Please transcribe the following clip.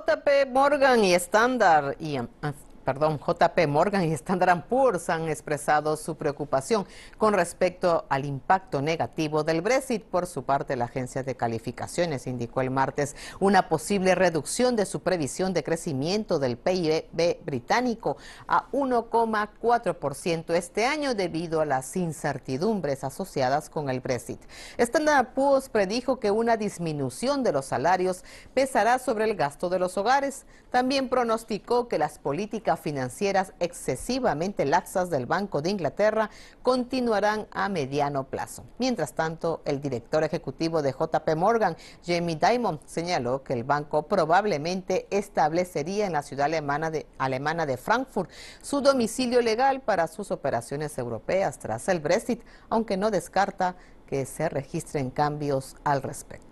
JP Morgan e standard, Ian. perdón, JP Morgan y Standard Poor's han expresado su preocupación con respecto al impacto negativo del Brexit. Por su parte, la agencia de calificaciones indicó el martes una posible reducción de su previsión de crecimiento del PIB británico a 1,4% este año debido a las incertidumbres asociadas con el Brexit. Standard Poor's predijo que una disminución de los salarios pesará sobre el gasto de los hogares. También pronosticó que las políticas financieras excesivamente laxas del Banco de Inglaterra continuarán a mediano plazo. Mientras tanto, el director ejecutivo de JP Morgan, Jamie Dimon, señaló que el banco probablemente establecería en la ciudad alemana de, alemana de Frankfurt su domicilio legal para sus operaciones europeas tras el Brexit, aunque no descarta que se registren cambios al respecto.